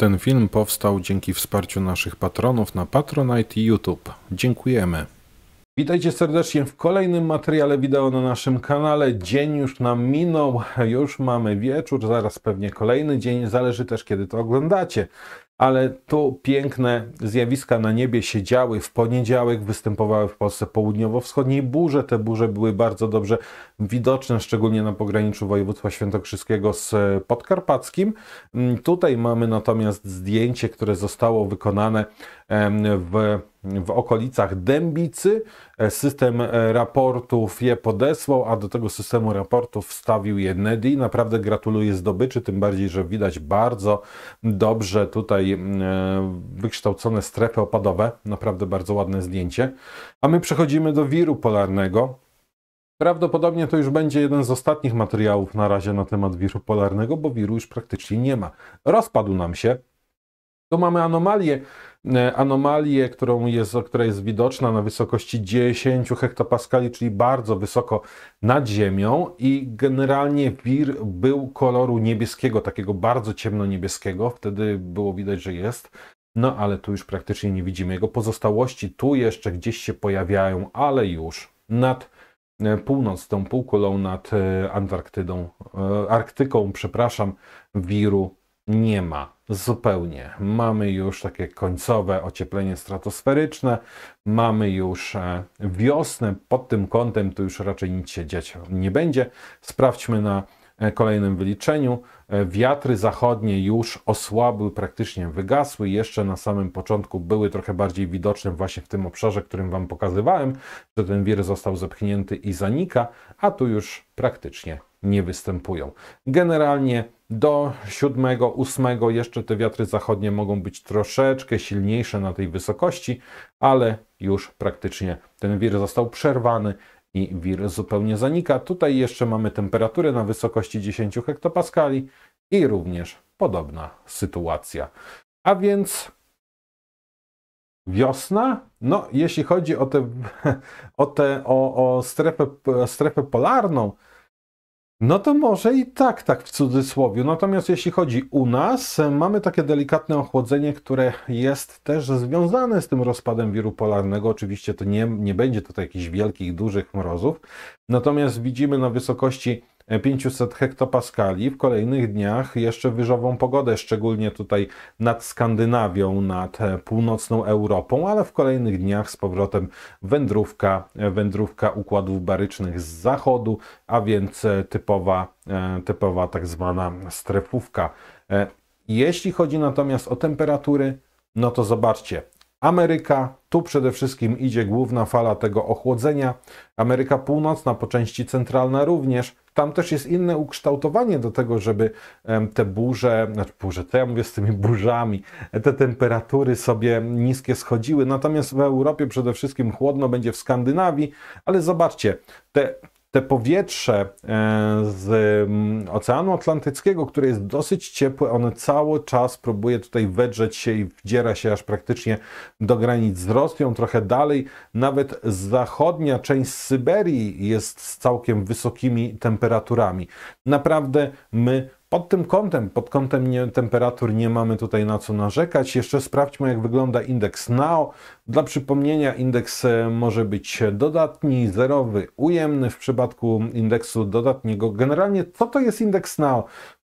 Ten film powstał dzięki wsparciu naszych patronów na Patronite i YouTube. Dziękujemy. Witajcie serdecznie w kolejnym materiale wideo na naszym kanale. Dzień już nam minął, już mamy wieczór, zaraz pewnie kolejny dzień, zależy też kiedy to oglądacie ale tu piękne zjawiska na niebie się działy. W poniedziałek występowały w Polsce południowo-wschodniej burze. Te burze były bardzo dobrze widoczne, szczególnie na pograniczu województwa świętokrzyskiego z e, podkarpackim. Mm, tutaj mamy natomiast zdjęcie, które zostało wykonane w w okolicach Dębicy. E, system e, raportów je podesłał, a do tego systemu raportów wstawił je Nedi. Naprawdę gratuluję zdobyczy, tym bardziej, że widać bardzo dobrze tutaj e, wykształcone strefy opadowe. Naprawdę bardzo ładne zdjęcie. A my przechodzimy do wiru polarnego. Prawdopodobnie to już będzie jeden z ostatnich materiałów na razie na temat wiru polarnego, bo wiru już praktycznie nie ma. Rozpadł nam się. Tu mamy anomalię E, anomalię, którą jest, która jest widoczna na wysokości 10 hektopaskali, czyli bardzo wysoko nad ziemią i generalnie wir był koloru niebieskiego, takiego bardzo ciemno-niebieskiego. Wtedy było widać, że jest. No ale tu już praktycznie nie widzimy jego pozostałości. Tu jeszcze gdzieś się pojawiają, ale już nad e, północ, tą półkulą nad e, Antarktydą, Arktyką, przepraszam, wiru nie ma zupełnie. Mamy już takie końcowe ocieplenie stratosferyczne, mamy już e, wiosnę. Pod tym kątem tu już raczej nic się dziać nie będzie. Sprawdźmy na e, kolejnym wyliczeniu. E, wiatry zachodnie już osłabły, praktycznie wygasły. Jeszcze na samym początku były trochę bardziej widoczne właśnie w tym obszarze, którym Wam pokazywałem, że ten wir został zepchnięty i zanika, a tu już praktycznie nie występują. Generalnie do 7, 8 jeszcze te wiatry zachodnie mogą być troszeczkę silniejsze na tej wysokości, ale już praktycznie ten wir został przerwany i wir zupełnie zanika. Tutaj jeszcze mamy temperaturę na wysokości 10 hektopaskali i również podobna sytuacja. A więc wiosna, no jeśli chodzi o, te, o, te, o, o strefę, strefę polarną, no to może i tak, tak w cudzysłowie. Natomiast jeśli chodzi u nas, mamy takie delikatne ochłodzenie, które jest też związane z tym rozpadem wiru polarnego. Oczywiście to nie, nie będzie tutaj jakichś wielkich, dużych mrozów. Natomiast widzimy na wysokości 500 hektopaskali. W kolejnych dniach jeszcze wyżową pogodę, szczególnie tutaj nad Skandynawią, nad e, północną Europą, ale w kolejnych dniach z powrotem wędrówka, e, wędrówka układów barycznych z zachodu, a więc e, typowa, typowa tak zwana strefówka. Jeśli chodzi natomiast o temperatury, no to zobaczcie, Ameryka, tu przede wszystkim idzie główna fala tego ochłodzenia. Ameryka Północna, po części centralna również. Tam też jest inne ukształtowanie do tego, żeby te burze, znaczy burze, to ja mówię z tymi burzami, te temperatury sobie niskie schodziły. Natomiast w Europie przede wszystkim chłodno będzie w Skandynawii, ale zobaczcie, te te powietrze e, z mm, Oceanu Atlantyckiego, które jest dosyć ciepłe, one cały czas próbuje tutaj wedrzeć się i wdziera się aż praktycznie do granic z Rosją, trochę dalej. Nawet zachodnia część Syberii jest z całkiem wysokimi temperaturami. Naprawdę my pod tym kątem, pod kątem nie, temperatur nie mamy tutaj na co narzekać. Jeszcze sprawdźmy jak wygląda indeks NAO. Dla przypomnienia indeks e, może być dodatni, zerowy, ujemny w przypadku indeksu dodatniego. Generalnie co to jest indeks NAO?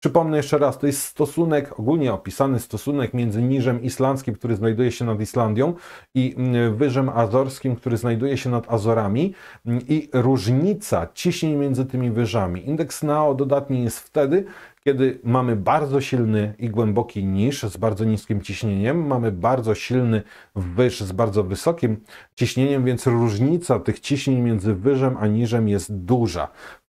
Przypomnę jeszcze raz, to jest stosunek, ogólnie opisany stosunek między niżem islandzkim, który znajduje się nad Islandią, i mm, wyżem azorskim, który znajduje się nad Azorami, mm, i różnica ciśnień między tymi wyżami. Indeks NAO dodatni jest wtedy, kiedy mamy bardzo silny i głęboki niż z bardzo niskim ciśnieniem, mamy bardzo silny wyż z bardzo wysokim ciśnieniem, więc różnica tych ciśnień między wyżem a niżem jest duża.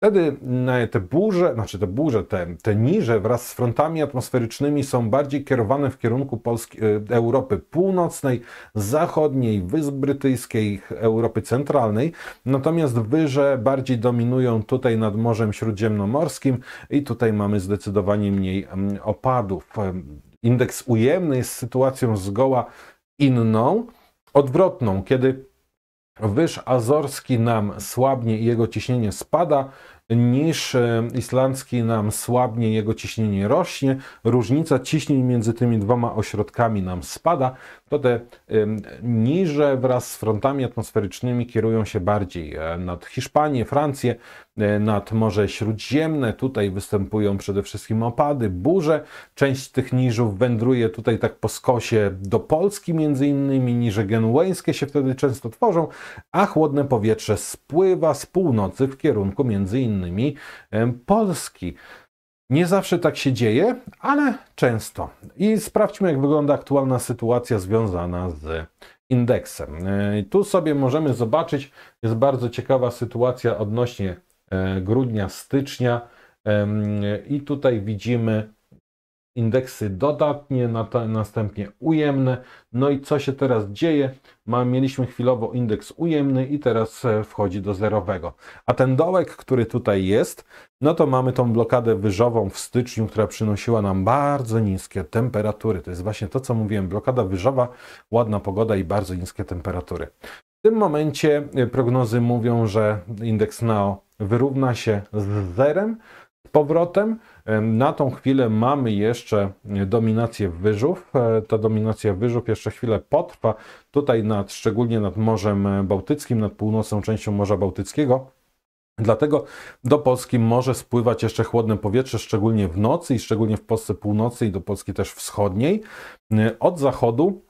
Wtedy mm, e, te burze, znaczy te burze, te, te niże wraz z frontami atmosferycznymi są bardziej kierowane w kierunku Polski, e, Europy Północnej, Zachodniej, Wysp Brytyjskich, Europy Centralnej, natomiast wyże bardziej dominują tutaj nad Morzem Śródziemnomorskim i tutaj mamy zdecydowanie mniej mm, opadów. E, indeks ujemny jest sytuacją zgoła inną, odwrotną, kiedy wyż azorski nam słabnie i jego ciśnienie spada, niż e, islandzki nam słabnie, jego ciśnienie rośnie, różnica ciśnień między tymi dwoma ośrodkami nam spada, to te niże wraz z frontami atmosferycznymi kierują się bardziej e, nad Hiszpanię, Francję, E, nad Morze Śródziemne. Tutaj występują przede wszystkim opady, burze. Część tych niżów wędruje tutaj tak po skosie do Polski, między innymi niże genueńskie się wtedy często tworzą, a chłodne powietrze spływa z północy w kierunku między innymi e, Polski. Nie zawsze tak się dzieje, ale często. I sprawdźmy, jak wygląda aktualna sytuacja związana z indeksem. E, tu sobie możemy zobaczyć, jest bardzo ciekawa sytuacja odnośnie E, grudnia, stycznia. I tutaj widzimy indeksy dodatnie, następnie ujemne. No i co się teraz dzieje? mieliśmy chwilowo indeks ujemny i teraz e, wchodzi do zerowego. A ten dołek, który tutaj jest, no to mamy tą blokadę wyżową w styczniu, która przynosiła nam bardzo niskie temperatury. To jest właśnie to, co mówiłem, blokada wyżowa, ładna pogoda i bardzo niskie temperatury. W tym momencie e, prognozy mówią, że indeks NAO wyrówna się z zerem. Z powrotem na tą chwilę mamy jeszcze e, dominację wyżów. E, ta dominacja wyżów jeszcze chwilę potrwa. Tutaj nad, szczególnie nad Morzem e, Bałtyckim, nad północną częścią Morza Bałtyckiego. Dlatego do Polski może spływać jeszcze chłodne powietrze, szczególnie w nocy i szczególnie w Polsce północnej, do Polski też wschodniej. Od zachodu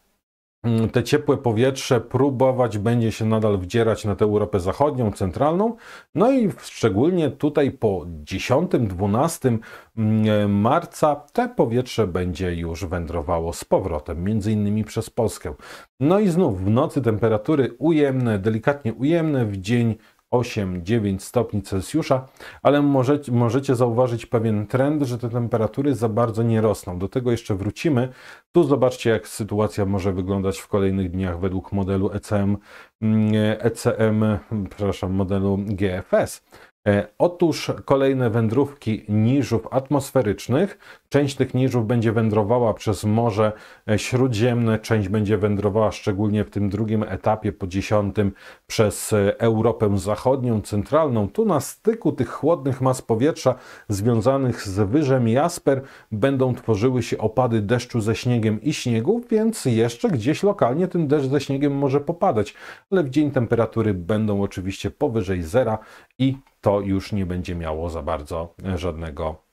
Mm, te ciepłe powietrze próbować będzie się nadal wdzierać na tę Europę Zachodnią, centralną. No i szczególnie tutaj po 10-12 mm, e, marca te powietrze będzie już wędrowało z powrotem, między innymi przez Polskę. No i znów w nocy temperatury ujemne, delikatnie ujemne, w dzień 8-9 stopni Celsjusza, ale możecie, możecie zauważyć pewien trend, że te temperatury za bardzo nie rosną. Do tego jeszcze wrócimy. Tu zobaczcie, jak sytuacja może wyglądać w kolejnych dniach według modelu ECM, mm, ECM przepraszam, modelu GFS. E, otóż kolejne wędrówki niżów atmosferycznych. Część tych niżów będzie wędrowała przez Morze e, Śródziemne, część będzie wędrowała szczególnie w tym drugim etapie, po dziesiątym, przez e, Europę Zachodnią, Centralną. Tu na styku tych chłodnych mas powietrza związanych z wyżem Jasper będą tworzyły się opady deszczu ze śniegiem i śniegu, więc jeszcze gdzieś lokalnie ten deszcz ze śniegiem może popadać, ale w dzień temperatury będą oczywiście powyżej zera i to już nie będzie miało za bardzo żadnego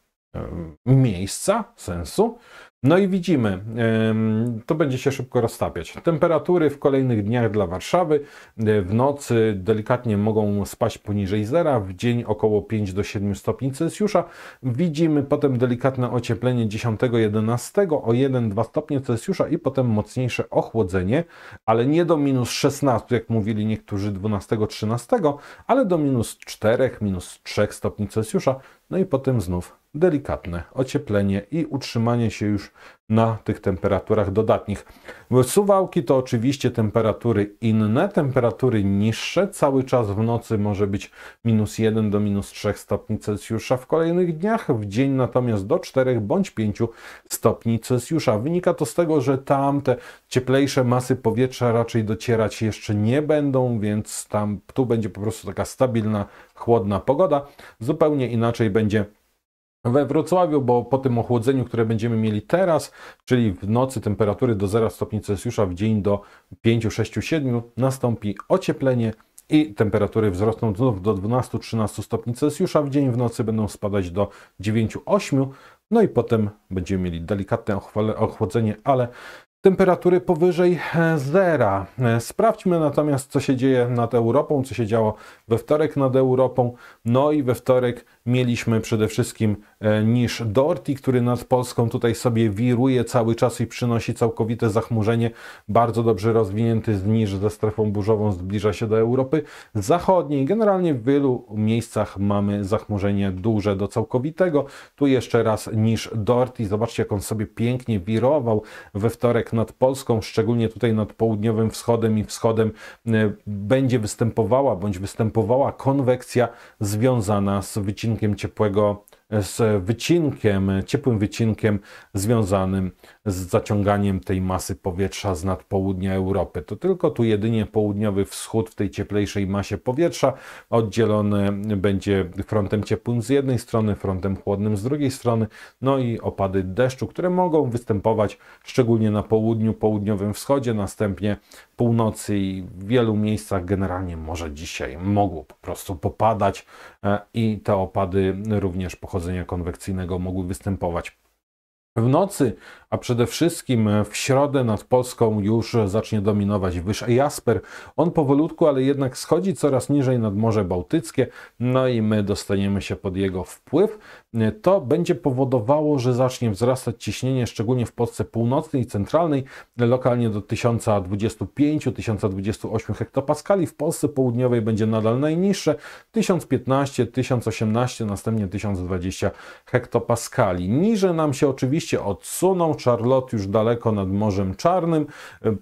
E, miejsca, sensu. No i widzimy, to będzie się szybko roztapiać. Temperatury w kolejnych dniach dla Warszawy e, w nocy delikatnie mogą spaść poniżej zera, w dzień około 5 do 7 stopni Celsjusza. Widzimy potem delikatne ocieplenie 10-11 o 1-2 stopnie Celsjusza i potem mocniejsze ochłodzenie, ale nie do minus 16, jak mówili niektórzy 12-13, ale do minus 4, minus 3 stopni Celsjusza, no i potem znów delikatne ocieplenie i utrzymanie się już na tych temperaturach dodatnich. Suwałki to oczywiście temperatury inne, temperatury niższe. Cały czas w nocy może być minus 1 do minus 3 stopni Celsjusza w kolejnych dniach, w dzień natomiast do 4 bądź 5 stopni Celsjusza. Wynika to z tego, że tam te cieplejsze masy powietrza raczej docierać jeszcze nie będą, więc tam tu będzie po prostu taka stabilna, chłodna pogoda. Zupełnie inaczej będzie we Wrocławiu, bo po tym ochłodzeniu, które będziemy mieli teraz, czyli w nocy temperatury do 0 stopni Celsjusza, w dzień do 5, 6, 7, nastąpi ocieplenie i temperatury wzrosną znów do 12-13 stopni Celsjusza, w dzień w nocy będą spadać do 9-8, no i potem będziemy mieli delikatne ochłodzenie, ale temperatury powyżej e, zera. E, sprawdźmy natomiast, co się dzieje nad Europą, co się działo we wtorek nad Europą. No i we wtorek mieliśmy przede wszystkim e, niż Dorty, który nad Polską tutaj sobie wiruje cały czas i przynosi całkowite zachmurzenie. Bardzo dobrze rozwinięty niż ze strefą burzową zbliża się do Europy Zachodniej. Generalnie w wielu miejscach mamy zachmurzenie duże do całkowitego. Tu jeszcze raz niż Dorty. Zobaczcie, jak on sobie pięknie wirował we wtorek nad Polską, szczególnie tutaj nad południowym wschodem i wschodem e, będzie występowała bądź występowała konwekcja związana z wycinkiem wycinkiem ciepłego, e, z wycinkiem, e, ciepłym wycinkiem związanym z zaciąganiem tej masy powietrza z nad południa Europy. To tylko tu jedynie południowy wschód w tej cieplejszej masie powietrza oddzielony będzie frontem ciepłym z jednej strony, frontem chłodnym z drugiej strony, no i opady deszczu, które mogą występować szczególnie na południu, południowym wschodzie, następnie północy i w wielu miejscach generalnie może dzisiaj mogło po prostu popadać e, i te opady również pochodzenia konwekcyjnego mogły występować. W nocy, a przede wszystkim e, w środę nad Polską już zacznie dominować wyż Jasper. On powolutku, ale jednak schodzi coraz niżej nad Morze Bałtyckie, no i my dostaniemy się pod jego wpływ. E, to będzie powodowało, że zacznie wzrastać ciśnienie, szczególnie w Polsce północnej i centralnej, lokalnie do 1025-1028 hektopaskali. W Polsce południowej będzie nadal najniższe 1015-1018, następnie 1020 hektopaskali. Niżej nam się oczywiście oczywiście odsuną. Charlotte już daleko nad Morzem Czarnym,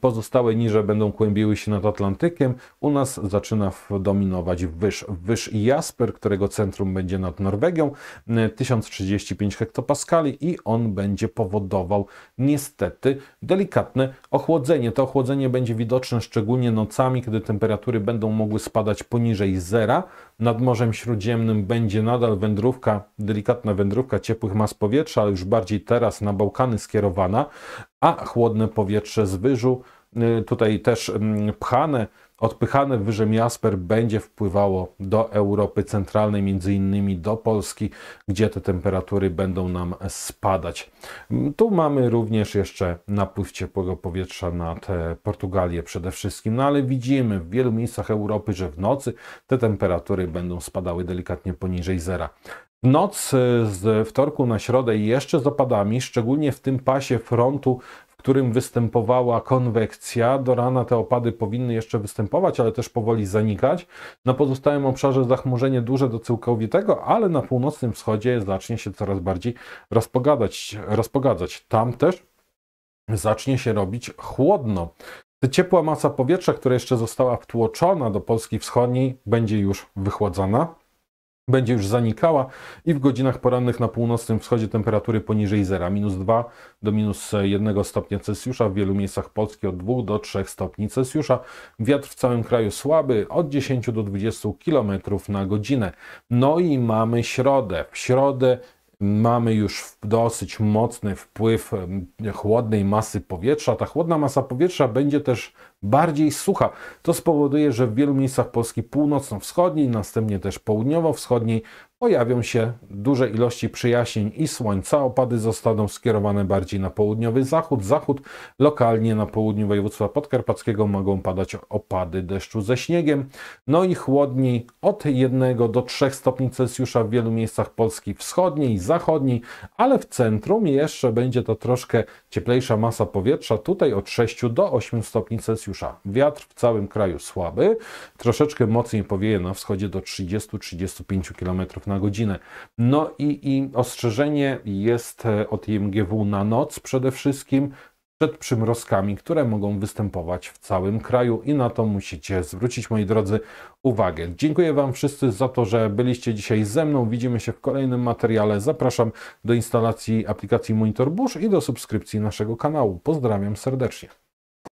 pozostałe niże będą kłębiły się nad Atlantykiem. U nas zaczyna dominować Wyż. Wyż Jasper, którego centrum będzie nad Norwegią, 1035 hektopaskali i on będzie powodował niestety delikatne ochłodzenie. To ochłodzenie będzie widoczne szczególnie nocami, kiedy temperatury będą mogły spadać poniżej zera, nad Morzem Śródziemnym będzie nadal wędrówka, delikatna wędrówka ciepłych mas powietrza, ale już bardziej teraz na Bałkany skierowana, a chłodne powietrze z wyżu Y, tutaj też mm, pchane, odpychane wyżem Jasper będzie wpływało do Europy Centralnej, między innymi do Polski, gdzie te temperatury będą nam spadać. Mm, tu mamy również jeszcze napływ ciepłego powietrza nad Portugalię przede wszystkim, no ale widzimy w wielu miejscach Europy, że w nocy te temperatury będą spadały delikatnie poniżej zera. W noc y, z wtorku na środę jeszcze z opadami, szczególnie w tym pasie frontu którym występowała konwekcja. Do rana te opady powinny jeszcze występować, ale też powoli zanikać. Na pozostałym obszarze zachmurzenie duże do całkowitego, ale na północnym wschodzie zacznie się coraz bardziej rozpogadać. Tam też zacznie się robić chłodno. Ciepła masa powietrza, która jeszcze została wtłoczona do Polski Wschodniej, będzie już wychładzana będzie już zanikała i w godzinach porannych na północnym wschodzie temperatury poniżej zera, minus 2 do minus 1 stopnia Celsjusza, w wielu miejscach Polski od 2 do 3 stopni Celsjusza. Wiatr w całym kraju słaby, od 10 do 20 km na godzinę. No i mamy środę. W środę mamy już dosyć mocny wpływ chłodnej masy powietrza. Ta chłodna masa powietrza będzie też bardziej sucha. To spowoduje, że w wielu miejscach Polski północno-wschodniej, następnie też południowo-wschodniej pojawią się duże ilości przyjaśnień i słońca. Opady zostaną skierowane bardziej na południowy zachód. Zachód lokalnie na południu województwa podkarpackiego mogą padać opady deszczu ze śniegiem. No i chłodniej od 1 do 3 stopni Celsjusza w wielu miejscach Polski wschodniej i zachodniej, ale w centrum jeszcze będzie to troszkę cieplejsza masa powietrza, tutaj od 6 do 8 stopni Celsjusza. Wiatr w całym kraju słaby, troszeczkę mocniej powieje na wschodzie do 30-35 km tak na godzinę. No i, i ostrzeżenie jest e, od IMGW na noc przede wszystkim przed przymrozkami, które mogą występować w całym kraju i na to musicie zwrócić, moi drodzy, uwagę. Dziękuję Wam wszyscy za to, że byliście dzisiaj ze mną. Widzimy się w kolejnym materiale. Zapraszam do instalacji aplikacji Monitor Bush i do subskrypcji naszego kanału. Pozdrawiam serdecznie.